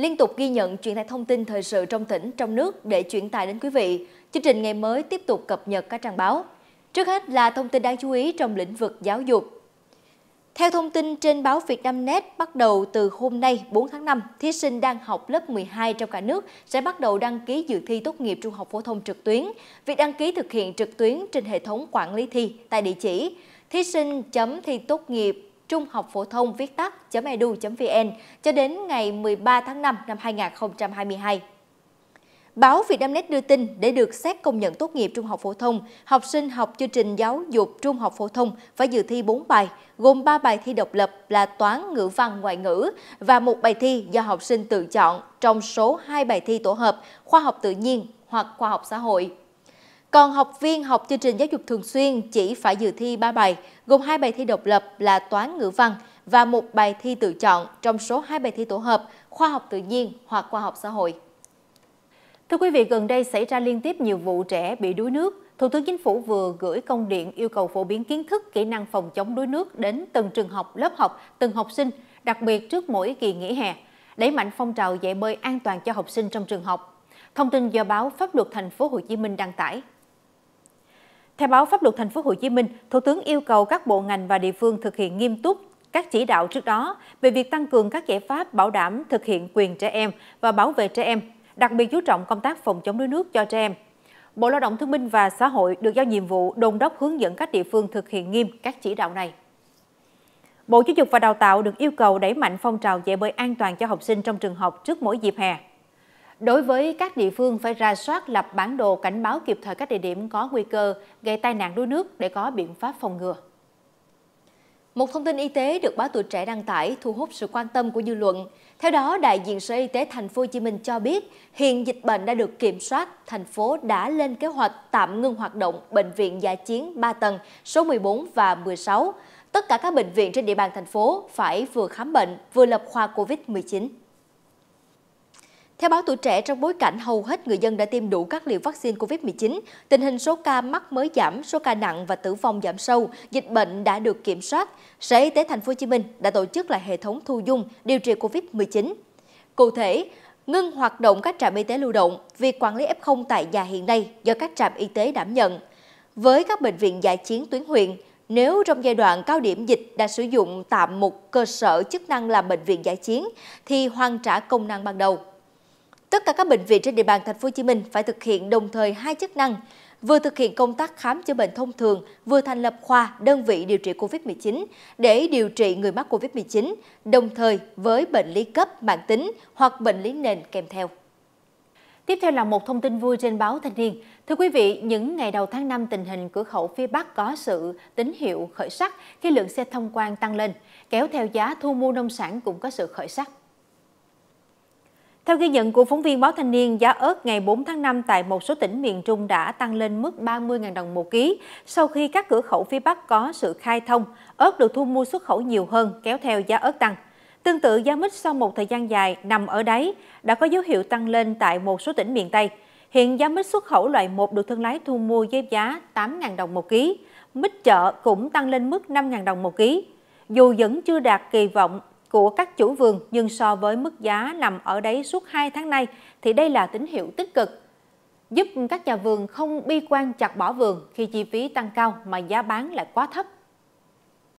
liên tục ghi nhận truyền tải thông tin thời sự trong tỉnh, trong nước để chuyển tải đến quý vị. Chương trình ngày mới tiếp tục cập nhật các trang báo. Trước hết là thông tin đáng chú ý trong lĩnh vực giáo dục. Theo thông tin trên báo Việt Nam Net bắt đầu từ hôm nay 4 tháng 5, thí sinh đang học lớp 12 trong cả nước sẽ bắt đầu đăng ký dự thi tốt nghiệp trung học phổ thông trực tuyến. Việc đăng ký thực hiện trực tuyến trên hệ thống quản lý thi tại địa chỉ thí sinh.thi chấm tốt nghiệp trung học phổ thông viết tắt.edu.vn cho đến ngày 13 tháng 5 năm 2022. Báo Vietnamnet đưa tin để được xét công nhận tốt nghiệp trung học phổ thông, học sinh học chương trình giáo dục trung học phổ thông phải dự thi 4 bài, gồm 3 bài thi độc lập là toán, ngữ văn, ngoại ngữ và một bài thi do học sinh tự chọn trong số 2 bài thi tổ hợp khoa học tự nhiên hoặc khoa học xã hội. Còn học viên học chương trình giáo dục thường xuyên chỉ phải dự thi 3 bài, gồm 2 bài thi độc lập là toán ngữ văn và một bài thi tự chọn trong số 2 bài thi tổ hợp khoa học tự nhiên hoặc khoa học xã hội. Thưa quý vị, gần đây xảy ra liên tiếp nhiều vụ trẻ bị đuối nước. Thủ tướng Chính phủ vừa gửi công điện yêu cầu phổ biến kiến thức, kỹ năng phòng chống đuối nước đến từng trường học, lớp học, từng học sinh, đặc biệt trước mỗi kỳ nghỉ hè, đẩy mạnh phong trào dạy bơi an toàn cho học sinh trong trường học. Thông tin do báo Pháp luật Thành phố Hồ Chí Minh đăng tải. Theo báo Pháp luật Thành phố Hồ Chí Minh, Thủ tướng yêu cầu các bộ ngành và địa phương thực hiện nghiêm túc các chỉ đạo trước đó về việc tăng cường các giải pháp bảo đảm thực hiện quyền trẻ em và bảo vệ trẻ em, đặc biệt chú trọng công tác phòng chống đuối nước cho trẻ em. Bộ Lao động Thương binh và Xã hội được giao nhiệm vụ đôn đốc hướng dẫn các địa phương thực hiện nghiêm các chỉ đạo này. Bộ Giáo dục và Đào tạo được yêu cầu đẩy mạnh phong trào dạy bơi an toàn cho học sinh trong trường học trước mỗi dịp hè. Đối với các địa phương phải ra soát lập bản đồ cảnh báo kịp thời các địa điểm có nguy cơ gây tai nạn đuối nước để có biện pháp phòng ngừa. Một thông tin y tế được báo tuổi trẻ đăng tải thu hút sự quan tâm của dư luận. Theo đó, đại diện Sở Y tế Thành phố Hồ Chí Minh cho biết, hiện dịch bệnh đã được kiểm soát, thành phố đã lên kế hoạch tạm ngưng hoạt động bệnh viện giả chiến 3 tầng số 14 và 16. Tất cả các bệnh viện trên địa bàn thành phố phải vừa khám bệnh, vừa lập khoa COVID-19. Theo báo tuổi trẻ, trong bối cảnh hầu hết người dân đã tiêm đủ các liều vaccine COVID-19, tình hình số ca mắc mới giảm, số ca nặng và tử vong giảm sâu, dịch bệnh đã được kiểm soát. Sở Y tế Thành phố Hồ Chí Minh đã tổ chức lại hệ thống thu dung điều trị COVID-19. Cụ thể, ngưng hoạt động các trạm y tế lưu động, việc quản lý F0 tại nhà hiện nay do các trạm y tế đảm nhận. Với các bệnh viện giải chiến tuyến huyện, nếu trong giai đoạn cao điểm dịch đã sử dụng tạm một cơ sở chức năng làm bệnh viện giải chiến, thì hoàn trả công năng ban đầu tất cả các bệnh viện trên địa bàn thành phố Hồ Chí Minh phải thực hiện đồng thời hai chức năng, vừa thực hiện công tác khám chữa bệnh thông thường, vừa thành lập khoa đơn vị điều trị COVID-19 để điều trị người mắc COVID-19, đồng thời với bệnh lý cấp mạng tính hoặc bệnh lý nền kèm theo. Tiếp theo là một thông tin vui trên báo Thanh niên. Thưa quý vị, những ngày đầu tháng 5 tình hình cửa khẩu phía Bắc có sự tín hiệu khởi sắc khi lượng xe thông quan tăng lên, kéo theo giá thu mua nông sản cũng có sự khởi sắc. Theo ghi nhận của phóng viên báo Thanh niên, giá ớt ngày 4 tháng 5 tại một số tỉnh miền Trung đã tăng lên mức 30.000 đồng một ký sau khi các cửa khẩu phía Bắc có sự khai thông, ớt được thu mua xuất khẩu nhiều hơn kéo theo giá ớt tăng. Tương tự giá mít sau một thời gian dài nằm ở đáy đã có dấu hiệu tăng lên tại một số tỉnh miền Tây. Hiện giá mít xuất khẩu loại 1 được thương lái thu mua với giá 8.000 đồng một ký. Mít chợ cũng tăng lên mức 5.000 đồng một ký. Dù vẫn chưa đạt kỳ vọng của các chủ vườn nhưng so với mức giá nằm ở đấy suốt 2 tháng nay thì đây là tín hiệu tích cực giúp các nhà vườn không bi quan chặt bỏ vườn khi chi phí tăng cao mà giá bán lại quá thấp